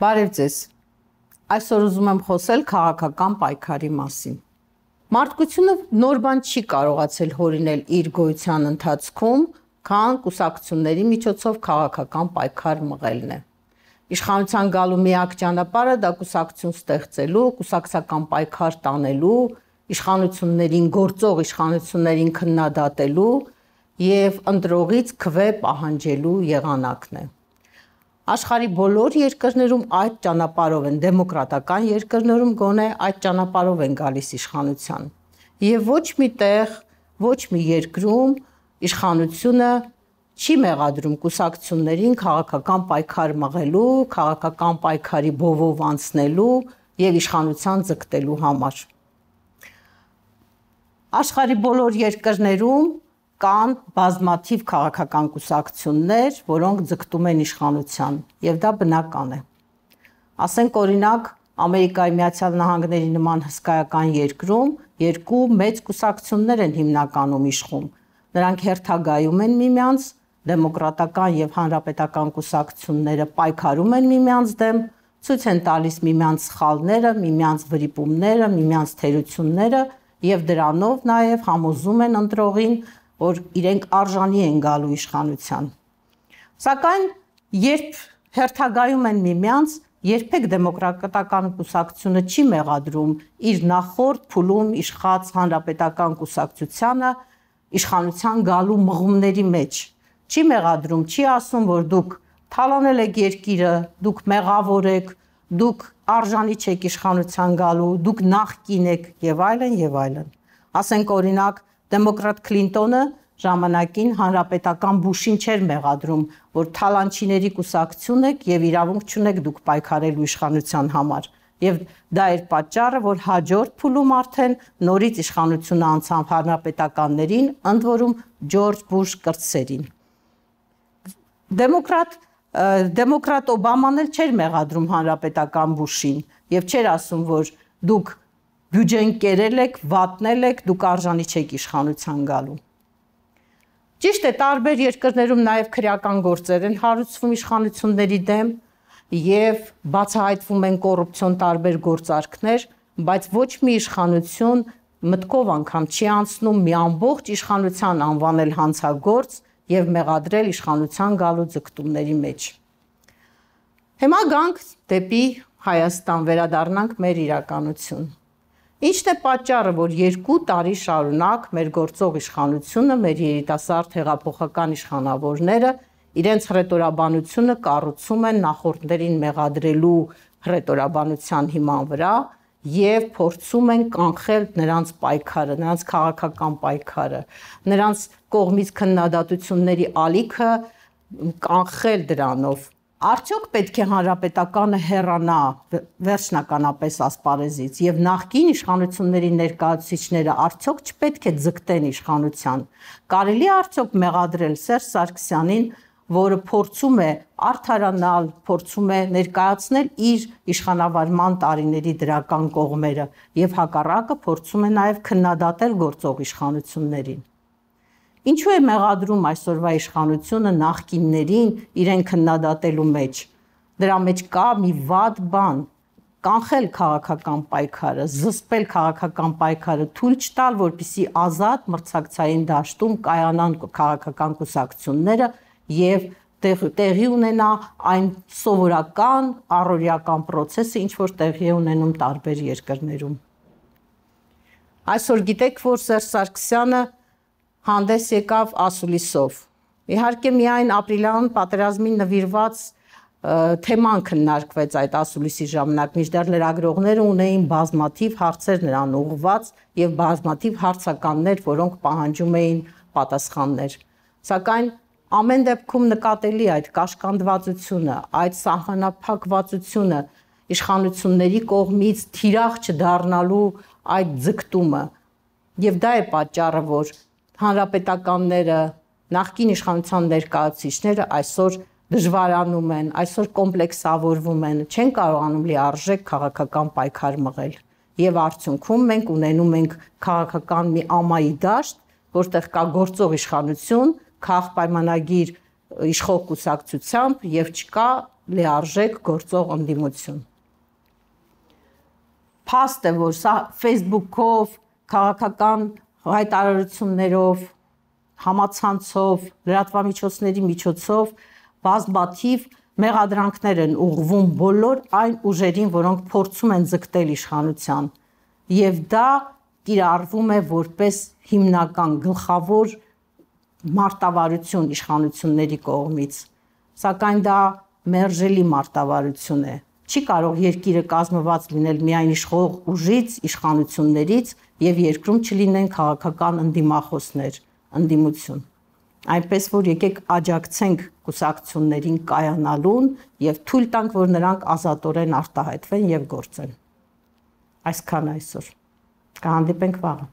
Բարև ձեզ։ Այսօր ուզում եմ խոսել քաղաքական պայքարի մասին։ Մարդկությունը նոր բան չի կարողացել հորինել իր գոյության ընթացքում, քան կուսակցությունների միջոցով քաղաքական պայքար մղելն է։ Իշխանության գալու միակ ճանապարհը դա կուսակցություն ստեղծելու, կուսակցական պայքար տանելու, իշխանություններին գործող իշխանություններին քննադատելու եւ ընտրողից քվե պահանջելու եղանակն է աշխարի բոլոր երկրներում այդ ճանապարով են դեմոկրատական երկրներում գոնե այդ ճանապարով են գալիս իշխանության եւ ոչ մի տեղ ոչ մի երկրում իշխանությունը չի մեղադրում կուսակցություններին քաղաքական պայքար մղելու, քաղաքական պայքարի բովով անցնելու եւ իշխանության ձգտելու համար։ Աշխարի բոլոր երկրներում կան բազմաթիվ քաղաքական կուսակցություններ, որոնք ձգտում են իշխանության, եւ դա բնական է։ Ասենք օրինակ Ամերիկայի Միացյալ Նահանգների նման հսկայական երկրում երկու մեծ կուսակցություններ են հիմնականում իշխում։ Նրանք հերթագայում են միմյանց, դեմոկրատական եւ հանրապետական կուսակցությունները պայքարում են միմյանց դեմ, ցույց են տալիս միմյանց սխալները, միմյանց վրիպումները, միմյանց թերությունները եւ դրանով նաեւ համոզում են ընտրողին, որ իրենք արժանի են գալու իշխանության։ Սակայն երբ հերթագայում են միմյանց, երբեք դեմոկրատական կուսակցությունը չի մեղադրում իր նախորդ փուլում իշխած հանրապետական կուսակցությանը իշխանության գալու մղումների մեջ։ Չի մեղադրում, չի ասում, որ դուք թալանել եք երկիրը, դուք մեղավոր եք, դուք արժանի չեք իշխանության գալու, դուք նախկին եք եւ այլն եւ այլն։ Ասենք օրինակ դեմոկրատ Քլինտոնը ժամանակին հանրապետական Բուշին չեր մեղադրում, որ թալանչիների կուսակցություն եք եւ իրավունք չունեք դուք պայքարելու իշխանության համար։ Եվ դա էր պատճառը, որ հաջորդ փուլում արդեն նորից իշխանությունը անցավ հանրապետականներին, ընդ որում Ջորջ Բուշ կրտսերին։ Դեմոկրատ դեմոկրատ Օբաման էլ չէր մեղադրում հանրապետական Բուշին եւ չէր ասում, որ դուք բյուջեն կերել եք, վատնել եք, դուք արժանի չեք իշխանության գալու։ Ճիշտ է, տարբեր երկրներում նաև քրեական գործեր են հարուցվում իշխանությունների դեմ եւ բացահայտվում են կոռուպցիոն տարբեր գործարքներ, բայց ոչ մի իշխանություն մտկով անգամ չի անցնում մի ամբողջ իշխանության անվանել հանցագործ եւ մեղադրել իշխանության գալու ձգտումների մեջ։ Հիմա գանք դեպի Հայաստան վերադառնանք մեր իրականություն։ Ինչն է պատճառը, որ 2 տարի շարունակ մեր գործող իշխանությունը, մեր երիտասարդ հեղափոխական իշխանավորները իրենց հրետորաբանությունը կառուցում են նախորդներին մեղադրելու հրետորաբանության հիման վրա և փորձում են կանխել նրանց պայքարը, նրանց քաղաքական պայքարը, նրանց կողմից քննադատությունների ալիքը կանխել դրանով Արդյոք պետք է հանրապետականը հեռանա վերջնականապես ասպարեզից եւ նախկին իշխանությունների ներկայացուցիչները արդյոք չպետք է ձգտեն իշխանության։ Կարելի է արդյոք մեղադրել Սերժ Սարգսյանին, որը փորձում է արթարանալ, փորձում է ներկայացնել իր իշխանավարման տարիների դրական կողմերը եւ հակառակը փորձում է նաեւ քննադատել գործող իշխանություններին։ Ինչու է մեղադրում այսօրվա իշխանությունը նախկիններին իրեն քննադատելու մեջ։ Դրա մեջ կա մի վատ բան՝ կանխել քաղաքական պայքարը, զսպել քաղաքական պայքարը, թույլ չտալ, որպիսի ազատ մրցակցային դաշտում կայանան քաղաքական կուսակցությունները եւ տեղ, տեղի ունենա այն սովորական առօրյական process-ը, ինչ որ տեղի է ունենում տարբեր երկրներում։ Այսօր գիտեք, որ Սերժ Սարգսյանը հանդես եկավ ասուլիսով։ Իհարկե միայն ապրիլյան պատերազմին նվիրված թեման քննարկվեց այդ ասուլիսի ժամանակ, միջդեռ լրագրողները ունեին բազմաթիվ հարցեր նրան ուղղված եւ բազմաթիվ հարցականներ, որոնք պահանջում էին պատասխաններ։ Սակայն ամեն դեպքում նկատելի այդ կաշկանդվածությունը, այդ սահմանափակվածությունը իշխանությունների կողմից թիրախ չդառնալու այդ ձգտումը։ Եվ դա է պատճառը, որ հանրապետականները, նախկին իշխանության ներկայացիչները այսօր դժվարանում են, այսօր կոմպլեքսավորվում են, չեն կարողանում լիարժեք քաղաքական պայքար մղել։ Եվ արդյունքում մենք ունենում ենք քաղաքական մի ամայի դաշտ, որտեղ կա գործող իշխանություն, քաղ պայմանագիր իշխող կուսակցությամբ եւ չկա լիարժեք գործող ընդդիմություն։ Փաստ է, որ սա Facebook-ով քաղաքական հայտարարություններով, համացանցով, լրատվամիջոցների միջոցով բազմաթիվ մեղադրանքներ են ուղղվում բոլոր այն ուժերին, որոնք փորձում են ձգտել իշխանության։ Եվ դա կիրառվում է որպես հիմնական գլխավոր մարտավարություն իշխանությունների կողմից։ Սակայն դա մերժելի մարտավարություն է, Չի կարող երկիրը կազմված լինել միայն իշխող ուժից, իշխանություններից եւ երկրում չլինեն քաղաքական ընդդիմախոսներ, ընդդիմություն։ Այնպես որ եկեք աջակցենք կուսակցություններին կայանալուն եւ թույլ տանք, որ նրանք ազատորեն արտահայտվեն եւ գործեն։ Այսքան այսօր։ Կհանդիպենք վաղը։